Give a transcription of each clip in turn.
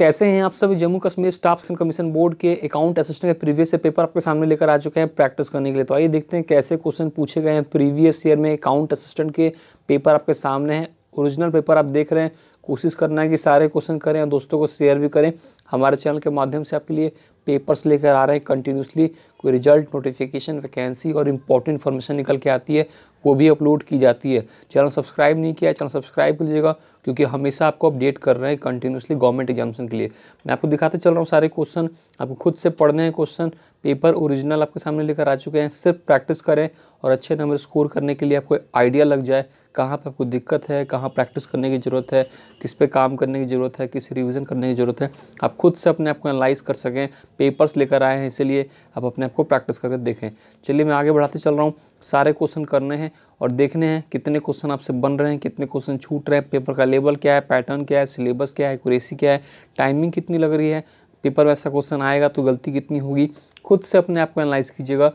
कैसे हैं आप सभी Jammu Kashmir staff commission board के अकाउंट असिस्टेंट के प्रीवियस पेपर आपके सामने लेकर आ चुके हैं प्रैक्टिस करने के लिए तो आइए देखते हैं कैसे क्वेश्चन पूछे गए हैं प्रीवियस ईयर में अकाउंट असिस्टेंट के पेपर आपके सामने हैं ओरिजिनल पेपर आप देख रहे हैं कोशिश करना है कि सारे क्वेश्चन करें और दोस्तों को शेयर भी करें हमारे चैनल के माध्यम से आपके लिए पेपर्स लेकर आ रहे हैं कंटिन्यूसली कोई रिजल्ट नोटिफिकेशन वैकेंसी और इंपॉर्टेंट इन्फॉर्मेशन निकल के आती है वो भी अपलोड की जाती है चैनल सब्सक्राइब नहीं किया चैनल सब्सक्राइब कर लीजिएगा क्योंकि हमेशा आपको अपडेट कर रहे हैं कंटिन्यूसली गवर्नमेंट एग्जामेशन के लिए मैं आपको दिखाते चल रहा हूँ सारे क्वेश्चन आपको खुद से पढ़ने हैं क्वेश्चन पेपर ओरिजिनल आपके सामने लेकर आ चुके हैं सिर्फ प्रैक्टिस करें और अच्छे नंबर स्कोर करने के लिए आपको आइडिया लग जाए कहाँ पर आपको दिक्कत है कहाँ प्रैक्टिस करने की ज़रूरत है किस पे काम करने की ज़रूरत है किस रिविज़न करने की ज़रूरत है आप खुद से अपने आप को एनालाइज कर सकें पेपर्स लेकर आए हैं इसीलिए आप अपने आप को प्रैक्टिस करके देखें चलिए मैं आगे बढ़ाते चल रहा हूँ सारे क्वेश्चन करने हैं और देखने हैं कितने क्वेश्चन आपसे बन रहे हैं कितने क्वेश्चन छूट रहे हैं पेपर का लेवल क्या है पैटर्न क्या है सिलेबस क्या है एक्यूरेसी क्या है टाइमिंग कितनी लग रही है पेपर में ऐसा क्वेश्चन आएगा तो गलती कितनी होगी खुद से अपने आप को एनालाइज कीजिएगा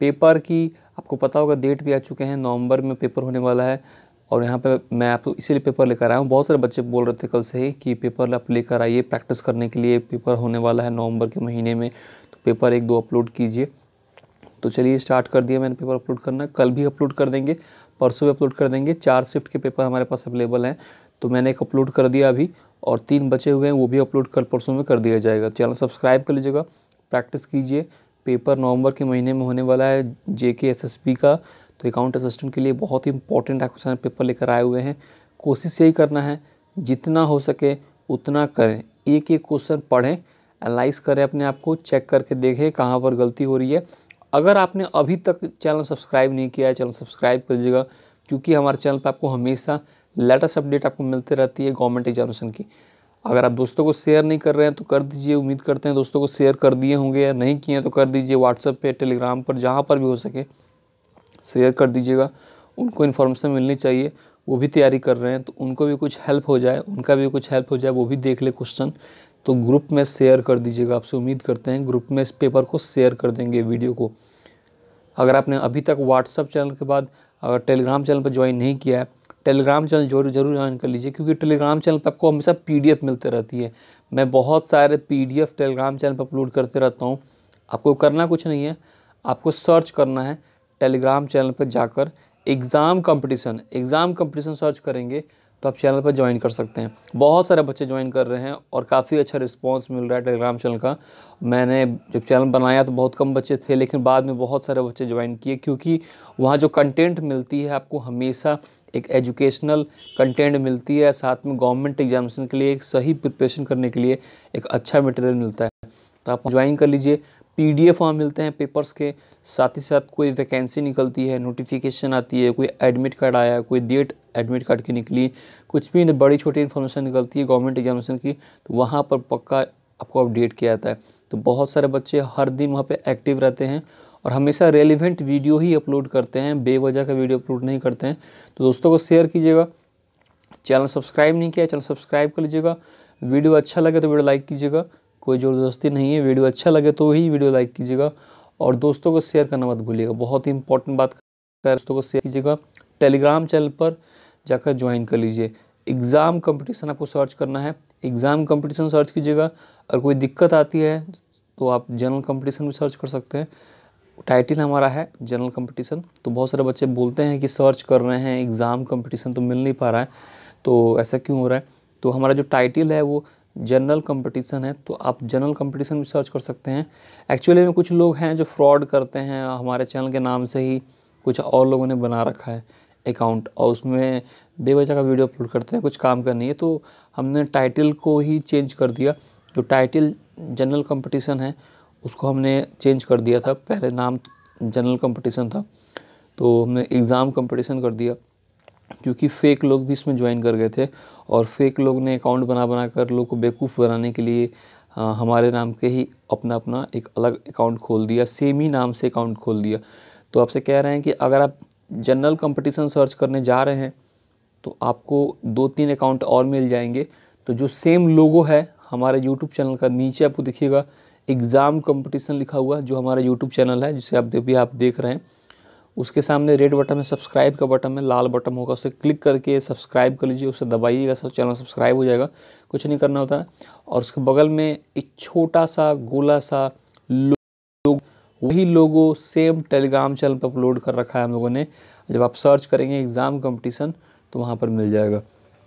पेपर की आपको पता होगा डेट भी आ चुके हैं नवंबर में पेपर होने वाला है और यहाँ पे मैं आपको इसीलिए पेपर लेकर आया हूँ बहुत सारे बच्चे बोल रहे थे कल से ही कि पेपर आप लेकर आइए प्रैक्टिस करने के लिए पेपर होने वाला है नवंबर के महीने में तो पेपर एक दो अपलोड कीजिए तो चलिए स्टार्ट कर दिया मैंने पेपर अपलोड करना कल भी अपलोड कर देंगे परसों भी अपलोड कर देंगे चार शिफ्ट के पेपर हमारे पास अवेलेबल हैं तो मैंने एक अपलोड कर दिया अभी और तीन बचे हुए हैं वो भी अपलोड कल परसों में कर दिया जाएगा चैनल सब्सक्राइब कर लीजिएगा प्रैक्टिस कीजिए पेपर नवंबर के महीने में होने वाला है जे के एस एस का तो अकाउंट असिस्टेंट के लिए बहुत ही इंपॉर्टेंट क्वेश्चन पेपर लेकर आए हुए हैं कोशिश यही करना है जितना हो सके उतना करें एक एक क्वेश्चन पढ़ें एनालाइज करें अपने आप को चेक करके देखें कहाँ पर गलती हो रही है अगर आपने अभी तक चैनल सब्सक्राइब नहीं किया है चैनल सब्सक्राइब कर लीजिएगा क्योंकि हमारे चैनल पर आपको हमेशा लेटेस्ट अपडेट आपको मिलती रहती है गवर्नमेंट एग्जामिनेशन की अगर आप दोस्तों को शेयर नहीं कर रहे हैं तो कर दीजिए उम्मीद करते हैं दोस्तों को शेयर कर दिए होंगे या नहीं किए हैं तो कर दीजिए व्हाट्सएप पे टेलीग्राम पर जहाँ पर भी हो सके शेयर कर दीजिएगा उनको इन्फॉर्मेशन मिलनी चाहिए वो भी तैयारी कर रहे हैं तो उनको भी कुछ हेल्प हो जाए उनका भी कुछ हेल्प हो जाए वो भी देख ले क्वेश्चन तो ग्रुप में शेयर कर दीजिएगा आपसे उम्मीद करते हैं ग्रुप में इस पेपर को शेयर कर देंगे वीडियो को अगर आपने अभी तक व्हाट्सअप चैनल के बाद अगर टेलीग्राम चैनल पर ज्वाइन नहीं किया है टेलीग्राम चैनल जरूर जरूर ज्वाइन कर लीजिए क्योंकि टेलीग्राम चैनल पर आपको हमेशा पी मिलते रहती है मैं बहुत सारे पी टेलीग्राम चैनल पर अपलोड करते रहता हूँ आपको करना कुछ नहीं है आपको सर्च करना है टेलीग्राम चैनल पर जाकर exam competition exam competition search करेंगे तो आप चैनल पर ज्वाइन कर सकते हैं बहुत सारे बच्चे ज्वाइन कर रहे हैं और काफ़ी अच्छा रिस्पांस मिल रहा है टेलीग्राम चैनल का मैंने जब चैनल बनाया तो बहुत कम बच्चे थे लेकिन बाद में बहुत सारे बच्चे ज्वाइन किए क्योंकि वहाँ जो कंटेंट मिलती है आपको हमेशा एक एजुकेशनल कंटेंट मिलती है साथ में गवर्नमेंट एग्जामिनेशन के लिए एक सही प्रिपरेशन करने के लिए एक अच्छा मटेरियल मिलता है तो आप ज्वाइन कर लीजिए पी डी एफ वहाँ मिलते हैं पेपर्स के साथ ही साथ कोई वैकेंसी निकलती है नोटिफिकेशन आती है कोई एडमिट कार्ड आया कोई डेट एडमिट कार्ड की निकली कुछ भी बड़ी छोटी इन्फॉर्मेशन निकलती है गवर्नमेंट एग्जामिनेशन की तो वहाँ पर पक्का आपको अपडेट किया जाता है तो बहुत सारे बच्चे हर दिन वहाँ पर एक्टिव रहते हैं और हमेशा रेलिवेंट वीडियो ही अपलोड करते हैं बेवजह का वीडियो अपलोड नहीं करते हैं तो दोस्तों को शेयर कीजिएगा चैनल सब्सक्राइब नहीं किया चैनल सब्सक्राइब कर लीजिएगा वीडियो अच्छा लगे तो वीडियो लाइक कीजिएगा कोई ज़बरदस्ती नहीं है वीडियो अच्छा लगे तो ही वीडियो लाइक कीजिएगा और दोस्तों को शेयर करना मत भूलिएगा बहुत ही इंपॉर्टेंट बात कर दोस्तों को शेयर कीजिएगा टेलीग्राम चैनल पर जाकर ज्वाइन कर लीजिए एग्ज़ाम कंपटीशन आपको सर्च करना है एग्ज़ाम कंपटीशन सर्च कीजिएगा अगर कोई दिक्कत आती है तो आप जनरल कंपटीशन भी सर्च कर सकते हैं टाइटल हमारा है जनरल कंपटीशन तो बहुत सारे बच्चे बोलते हैं कि सर्च कर रहे हैं एग्ज़ाम कंपटीशन तो मिल नहीं पा रहा है तो ऐसा क्यों हो रहा है तो हमारा जो टाइटल है वो जनरल कंपटीशन है तो आप जनरल कंपटीशन भी सर्च कर सकते हैं एक्चुअली में कुछ लोग हैं जो फ्रॉड करते हैं हमारे चैनल के नाम से ही कुछ और लोगों ने बना रखा है अकाउंट और उसमें बेवजह का वीडियो अपलोड करते हैं कुछ काम करनी है तो हमने टाइटल को ही चेंज कर दिया जो टाइटल जनरल कंपटीशन है उसको हमने चेंज कर दिया था पहले नाम जनरल कंपटीशन था तो हमने एग्ज़ाम कंपटीशन कर दिया क्योंकि फ़ेक लोग भी इसमें ज्वाइन कर गए थे और फेक लोग ने अकाउंट बना बना कर लोग को बेवकूफ़ बनाने के लिए आ, हमारे नाम के ही अपना अपना एक अलग अकाउंट खोल दिया सेम ही नाम से अकाउंट खोल दिया तो आपसे कह रहे हैं कि अगर आप जनरल कंपटीशन सर्च करने जा रहे हैं तो आपको दो तीन अकाउंट और मिल जाएंगे तो जो सेम लोगो है हमारे यूट्यूब चैनल का नीचे आपको दिखिएगा एग्ज़ाम कंपटीशन लिखा हुआ जो हमारा यूट्यूब चैनल है जिसे आप भी आप देख रहे हैं उसके सामने रेड बटन है सब्सक्राइब का बटन है लाल बटन होगा उसे क्लिक करके सब्सक्राइब कर लीजिए उसे दबाइएगा सब चैनल सब्सक्राइब हो जाएगा कुछ नहीं करना होता है और उसके बगल में एक छोटा सा गोला सा वही लोगो सेम टेलीग्राम चैनल पर अपलोड कर रखा है हम लोगों ने जब आप सर्च करेंगे एग्ज़ाम कंपटीशन तो वहाँ पर मिल जाएगा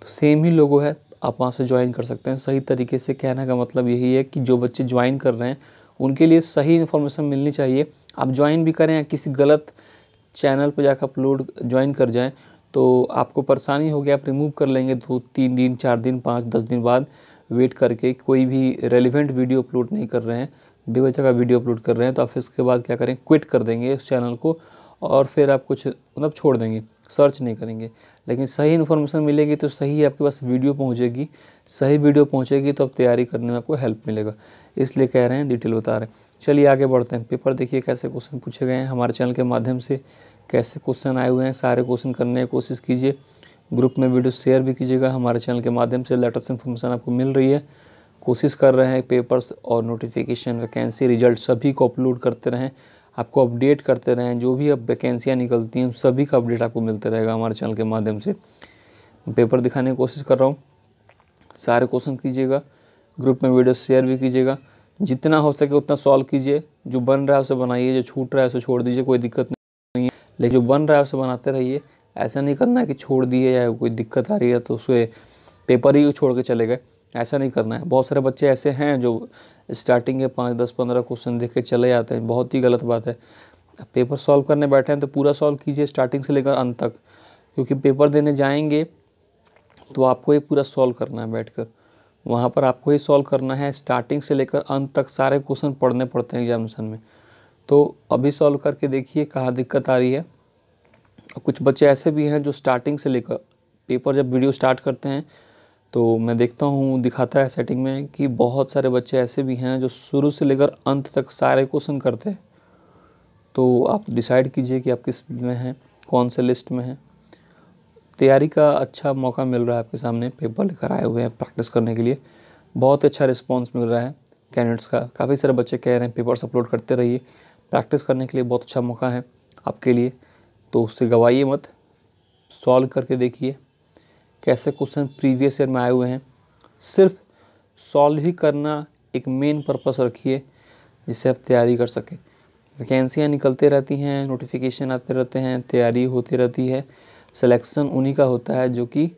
तो सेम ही लोगो है आप वहाँ से ज्वाइन कर सकते हैं सही तरीके से कहने का मतलब यही है कि जो बच्चे ज्वाइन कर रहे हैं उनके लिए सही इन्फॉर्मेशन मिलनी चाहिए आप ज्वाइन भी करें या किसी गलत चैनल पर जाकर अपलोड ज्वाइन कर जाएँ तो आपको परेशानी होगी आप रिमूव कर लेंगे दो तीन दिन चार दिन पाँच दस दिन बाद वेट करके कोई भी रेलिवेंट वीडियो अपलोड नहीं कर रहे हैं बेवजह का वीडियो अपलोड कर रहे हैं तो आप इसके बाद क्या करें क्विट कर देंगे उस चैनल को और फिर आप कुछ मतलब छोड़ देंगे सर्च नहीं करेंगे लेकिन सही इन्फॉर्मेशन मिलेगी तो सही आपके पास वीडियो पहुंचेगी सही वीडियो पहुंचेगी तो आप तैयारी करने में आपको हेल्प मिलेगा इसलिए कह रहे हैं डिटेल बता रहे हैं चलिए आगे बढ़ते हैं पेपर देखिए कैसे क्वेश्चन पूछे गए हैं हमारे चैनल के माध्यम से कैसे क्वेश्चन आए हुए हैं सारे क्वेश्चन करने की कोशिश कीजिए ग्रुप में वीडियो शेयर भी कीजिएगा हमारे चैनल के माध्यम से लेटेस्ट इन्फॉर्मेशन आपको मिल रही है कोशिश कर रहे हैं पेपर्स और नोटिफिकेशन वैकेंसी रिजल्ट सभी को अपलोड करते रहें आपको अपडेट करते रहें जो भी अब वैकेंसियाँ निकलती हैं उन सभी का अपडेट आपको मिलता रहेगा हमारे चैनल के माध्यम से पेपर दिखाने की कोशिश कर रहा हूँ सारे क्वेश्चन कीजिएगा ग्रुप में वीडियो शेयर भी कीजिएगा जितना हो सके उतना सॉल्व कीजिए जो बन रहा है उसे बनाइए जो छूट रहा है उसे छोड़ दीजिए कोई दिक्कत नहीं है लेकिन जो बन रहा है उसे बनाते रहिए ऐसा नहीं करना है कि छोड़ दिए या कोई दिक्कत आ रही है तो उसे पेपर ही छोड़ के चले गए ऐसा नहीं करना है बहुत सारे बच्चे ऐसे हैं जो स्टार्टिंग के पाँच दस पंद्रह क्वेश्चन देख के चले जाते हैं बहुत ही गलत बात है पेपर सॉल्व करने बैठे हैं तो पूरा सॉल्व कीजिए स्टार्टिंग से लेकर अंत तक क्योंकि पेपर देने जाएंगे तो आपको ये पूरा सॉल्व करना है बैठ कर वहाँ पर आपको ही सॉल्व करना है स्टार्टिंग से लेकर अंत तक सारे क्वेश्चन पढ़ने पड़ते हैं एग्जामिनेशन में तो अभी सॉल्व करके देखिए कहाँ दिक्कत आ रही है कुछ बच्चे ऐसे भी हैं जो स्टार्टिंग से लेकर पेपर जब वीडियो स्टार्ट करते हैं तो मैं देखता हूँ दिखाता है सेटिंग में कि बहुत सारे बच्चे ऐसे भी हैं जो शुरू से लेकर अंत तक सारे क्वेश्चन करते हैं तो आप डिसाइड कीजिए कि आप किस में हैं कौन से लिस्ट में हैं तैयारी का अच्छा मौका मिल रहा है आपके सामने पेपर लेकर आए हुए हैं प्रैक्टिस करने के लिए बहुत अच्छा रिस्पॉन्स मिल रहा है कैंडिडेट्स का काफ़ी सारे बच्चे कह रहे हैं पेपर्स अपलोड करते रहिए प्रैक्टिस करने के लिए बहुत अच्छा मौका है आपके लिए तो उससे गवाइए मत सॉल्व करके देखिए कैसे क्वेश्चन प्रीवियस ईयर में आए हुए हैं सिर्फ सॉल्व ही करना एक मेन पर्पस रखिए जिससे आप तैयारी कर सकें वैकेंसियाँ निकलते रहती हैं नोटिफिकेशन आते रहते हैं तैयारी होती रहती है सिलेक्शन उन्हीं का होता है जो कि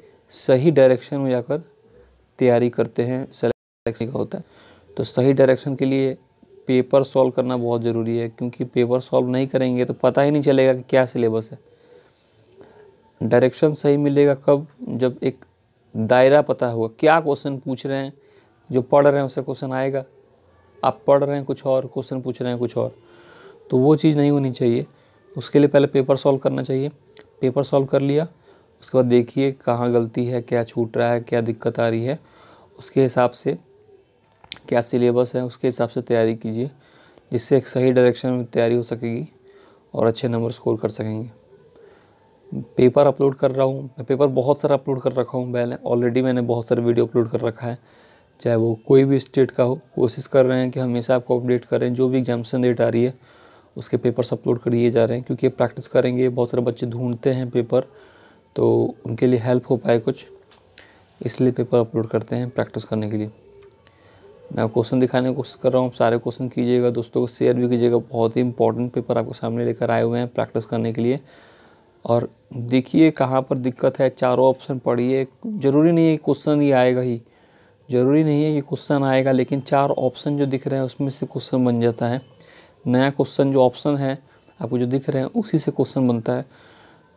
सही डायरेक्शन में जाकर तैयारी करते हैं सिलेक्शन का होता है तो सही डायरेक्शन के लिए पेपर सॉल्व करना बहुत ज़रूरी है क्योंकि पेपर सॉल्व नहीं करेंगे तो पता ही नहीं चलेगा कि क्या सिलेबस है डायरेक्शन सही मिलेगा कब जब एक दायरा पता होगा क्या क्वेश्चन पूछ रहे हैं जो पढ़ रहे हैं उससे क्वेश्चन आएगा आप पढ़ रहे हैं कुछ और क्वेश्चन पूछ रहे हैं कुछ और तो वो चीज़ नहीं होनी चाहिए उसके लिए पहले पेपर सॉल्व करना चाहिए पेपर सॉल्व कर लिया उसके बाद देखिए कहाँ गलती है क्या छूट रहा है क्या दिक्कत आ रही है उसके हिसाब से क्या सिलेबस है उसके हिसाब से तैयारी कीजिए जिससे एक सही डायरेक्शन में तैयारी हो सकेगी और अच्छे नंबर स्कोर कर सकेंगे पेपर अपलोड कर रहा हूँ मैं पेपर बहुत सारा अपलोड कर रखा हूँ पहले ऑलरेडी मैंने बहुत सारे वीडियो अपलोड कर रखा है चाहे वो कोई भी स्टेट का हो कोशिश कर रहे हैं कि हमेशा आपको अपडेट करें जो भी एग्जामेशन डेट आ रही है उसके पेपर्स अपलोड कर दिए जा रहे हैं क्योंकि प्रैक्टिस करेंगे बहुत सारे बच्चे ढूंढते हैं पेपर तो उनके लिए हेल्प हो पाए कुछ इसलिए पेपर अपलोड करते हैं प्रैक्टिस करने के लिए मैं क्वेश्चन दिखाने की कोशिश कर रहा हूँ सारे क्वेश्चन कीजिएगा दोस्तों को शेयर भी कीजिएगा बहुत ही इंपॉर्टेंट पेपर आपके सामने लेकर आए हुए हैं प्रैक्टिस करने के लिए और देखिए कहाँ पर दिक्कत है चारों ऑप्शन पढ़िए ज़रूरी नहीं है क्वेश्चन ही आएगा ही ज़रूरी नहीं है कि क्वेश्चन आएगा लेकिन चार ऑप्शन जो दिख रहे हैं उसमें से क्वेश्चन बन जाता है नया क्वेश्चन जो ऑप्शन है आपको जो दिख रहे हैं उसी से क्वेश्चन बनता है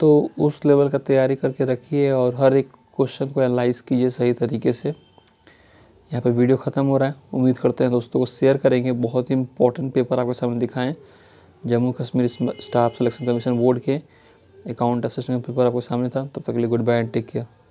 तो उस लेवल का तैयारी करके रखिए और हर एक क्वेश्चन को एनालाइज कीजिए सही तरीके से यहाँ पर वीडियो ख़त्म हो रहा है उम्मीद करते हैं दोस्तों को शेयर करेंगे बहुत ही इंपॉर्टेंट पेपर आपके सामने दिखाएँ Jammu Kashmir staff selection commission board के अकाउंट असिस्टेंट पेपर आपके सामने था तब तक के लिए goodbye and take care